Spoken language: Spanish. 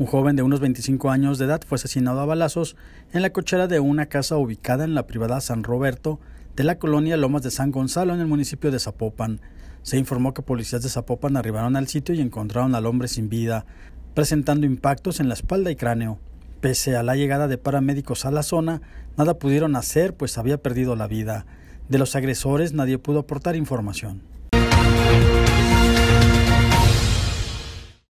Un joven de unos 25 años de edad fue asesinado a balazos en la cochera de una casa ubicada en la privada San Roberto de la colonia Lomas de San Gonzalo en el municipio de Zapopan. Se informó que policías de Zapopan arribaron al sitio y encontraron al hombre sin vida, presentando impactos en la espalda y cráneo. Pese a la llegada de paramédicos a la zona, nada pudieron hacer pues había perdido la vida. De los agresores nadie pudo aportar información.